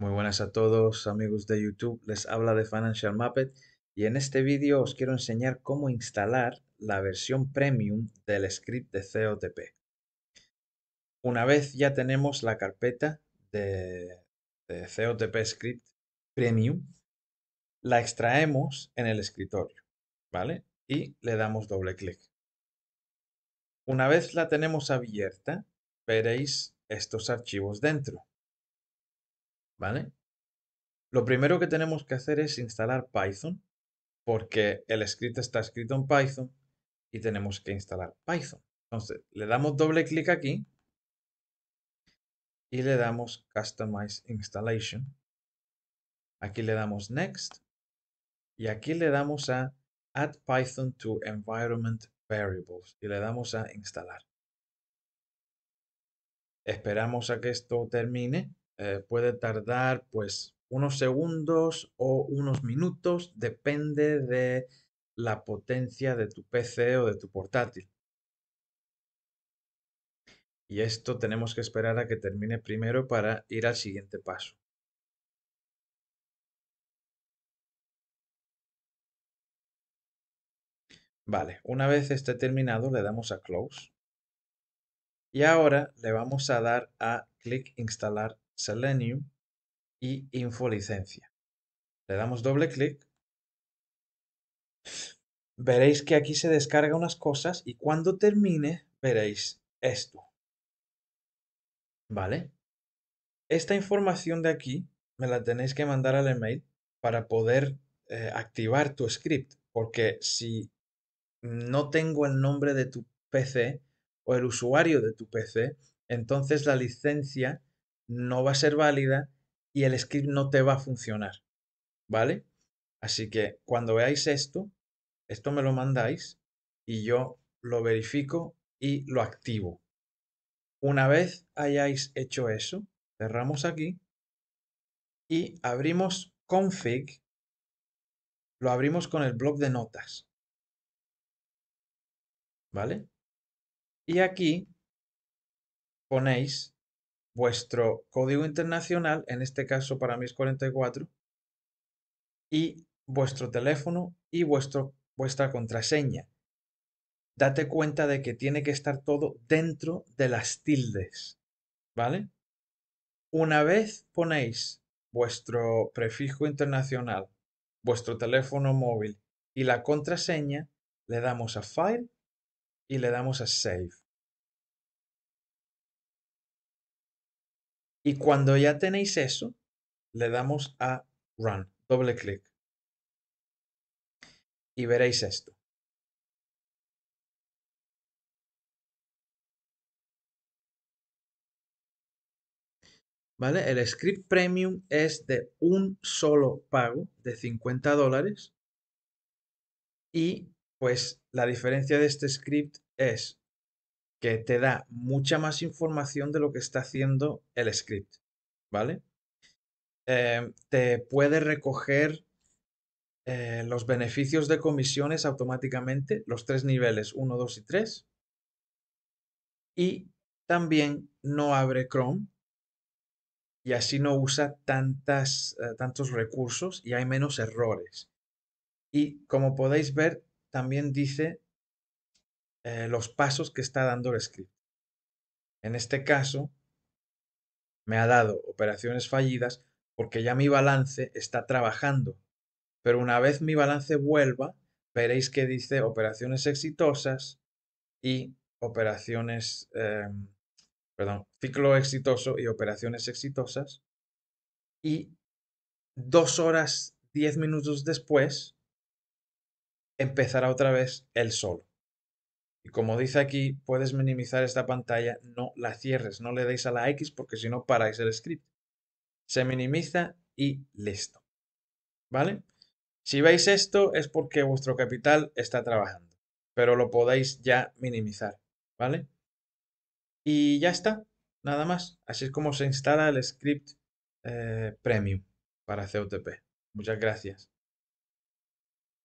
Muy buenas a todos amigos de YouTube, les habla de Financial Muppet y en este vídeo os quiero enseñar cómo instalar la versión premium del script de COTP. Una vez ya tenemos la carpeta de, de COTP script premium, la extraemos en el escritorio, ¿vale? Y le damos doble clic. Una vez la tenemos abierta, veréis estos archivos dentro ¿vale? Lo primero que tenemos que hacer es instalar Python, porque el script está escrito en Python y tenemos que instalar Python. Entonces, le damos doble clic aquí y le damos Customize Installation. Aquí le damos Next y aquí le damos a Add Python to Environment Variables y le damos a Instalar. Esperamos a que esto termine eh, puede tardar pues unos segundos o unos minutos, depende de la potencia de tu PC o de tu portátil. Y esto tenemos que esperar a que termine primero para ir al siguiente paso. Vale, una vez esté terminado le damos a Close. Y ahora le vamos a dar a clic Instalar Selenium y infolicencia. Le damos doble clic. Veréis que aquí se descarga unas cosas y cuando termine veréis esto. ¿Vale? Esta información de aquí me la tenéis que mandar al email para poder eh, activar tu script. Porque si no tengo el nombre de tu PC o el usuario de tu PC, entonces la licencia no va a ser válida y el script no te va a funcionar, ¿vale? Así que cuando veáis esto, esto me lo mandáis y yo lo verifico y lo activo. Una vez hayáis hecho eso, cerramos aquí y abrimos config, lo abrimos con el blog de notas. ¿Vale? Y aquí ponéis vuestro código internacional, en este caso para mí 44, y vuestro teléfono y vuestro, vuestra contraseña. Date cuenta de que tiene que estar todo dentro de las tildes, ¿vale? Una vez ponéis vuestro prefijo internacional, vuestro teléfono móvil y la contraseña, le damos a File y le damos a Save. Y cuando ya tenéis eso, le damos a Run, doble clic. Y veréis esto. ¿Vale? El script premium es de un solo pago de 50 dólares. Y pues la diferencia de este script es que te da mucha más información de lo que está haciendo el script, ¿vale? Em, te puede recoger eh, los beneficios de comisiones automáticamente, los tres niveles, 1, 2 y 3. Y también no abre Chrome y así no usa tantas, eh, tantos recursos y hay menos errores. Y como podéis ver, también dice eh, los pasos que está dando el script. En este caso, me ha dado operaciones fallidas porque ya mi balance está trabajando. Pero una vez mi balance vuelva, veréis que dice operaciones exitosas y operaciones, em, perdón, ciclo exitoso y operaciones exitosas. Y dos horas, diez minutos después, empezará otra vez el solo. Y como dice aquí, puedes minimizar esta pantalla, no la cierres, no le deis a la X porque si no paráis el script. Se minimiza y listo. ¿Vale? Si veis esto es porque vuestro capital está trabajando, pero lo podéis ya minimizar, ¿vale? Y ya está, nada más. Así es como se instala el script eh, premium para COTP. Muchas gracias.